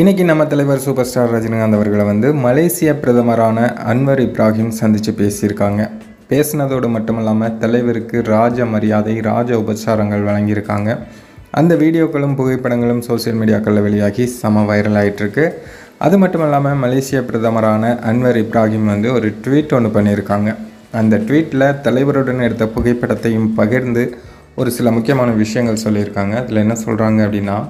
இன்றைக்கி நம்ம தலைவர் சூப்பர் ஸ்டார் ரஜினிகாந்த் அவர்களை வந்து மலேசிய பிரதமரான அன்வர் இப்ராஹிம் சந்தித்து பேசியிருக்காங்க பேசினதோடு மட்டும் இல்லாமல் தலைவருக்கு ராஜ மரியாதை ராஜ உபச்சாரங்கள் வழங்கியிருக்காங்க அந்த வீடியோக்களும் புகைப்படங்களும் சோசியல் மீடியாக்களில் வெளியாகி செம வைரல் ஆகிட்டுருக்கு அது மட்டும் இல்லாமல் மலேசிய பிரதமரான அன்வர் இப்ராஹிம் வந்து ஒரு ட்வீட் ஒன்று பண்ணியிருக்காங்க அந்த ட்வீட்டில் தலைவருடன் எடுத்த புகைப்படத்தையும் பகிர்ந்து ஒரு சில முக்கியமான விஷயங்கள் சொல்லியிருக்காங்க அதில் என்ன சொல்கிறாங்க அப்படின்னா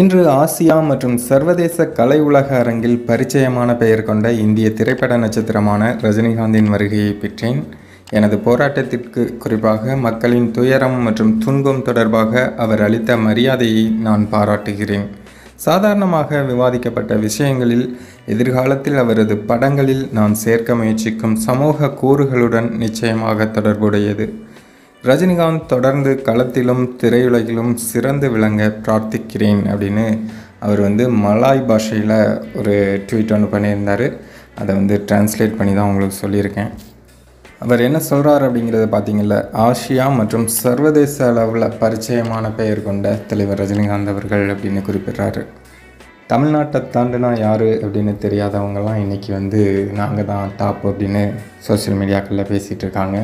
இன்று ஆசியா மற்றும் சர்வதேச கலை உலக அரங்கில் பரிச்சயமான பெயர் கொண்ட இந்திய திரைப்பட நட்சத்திரமான ரஜினிகாந்தின் வருகையை பெற்றேன் எனது போராட்டத்திற்கு குறிப்பாக மக்களின் துயரம் மற்றும் துன்பம் தொடர்பாக அவர் அளித்த மரியாதையை நான் பாராட்டுகிறேன் சாதாரணமாக விவாதிக்கப்பட்ட விஷயங்களில் எதிர்காலத்தில் அவரது படங்களில் நான் சேர்க்க முயற்சிக்கும் சமூக கூறுகளுடன் நிச்சயமாக தொடர்புடையது ரஜினிகாந்த் தொடர்ந்து களத்திலும் திரையுலகிலும் சிறந்து விளங்க பிரார்த்திக்கிறேன் அப்படின்னு அவர் வந்து மலாய் பாஷையில் ஒரு ட்வீட் ஒன்று பண்ணியிருந்தார் அதை வந்து டிரான்ஸ்லேட் பண்ணி தான் உங்களுக்கு சொல்லியிருக்கேன் அவர் என்ன சொல்கிறார் அப்படிங்கிறத பார்த்தீங்கல்ல ஆசியா மற்றும் சர்வதேச அளவில் பரிச்சயமான பெயர் கொண்ட தலைவர் ரஜினிகாந்த் அவர்கள் அப்படின்னு குறிப்பிட்றாரு தமிழ்நாட்டை தாண்டுனா யார் அப்படின்னு தெரியாதவங்கலாம் இன்றைக்கி வந்து நாங்கள் தான் டாப் அப்படின்னு சோசியல் மீடியாக்களில் பேசிகிட்டு இருக்காங்க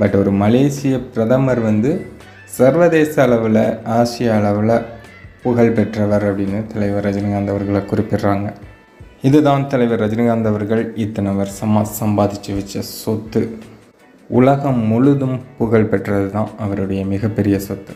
பட் ஒரு மலேசிய பிரதமர் வந்து சர்வதேச அளவில் ஆசிய அளவில் புகழ் பெற்றவர் அப்படின்னு தலைவர் ரஜினிகாந்த் அவர்களை குறிப்பிடுறாங்க இதுதான் தலைவர் ரஜினிகாந்த் அவர்கள் இத்தனை வருஷமாக சம்பாதிச்சு வச்ச சொத்து உலகம் முழுதும் புகழ் பெற்றது தான் அவருடைய மிகப்பெரிய சொத்து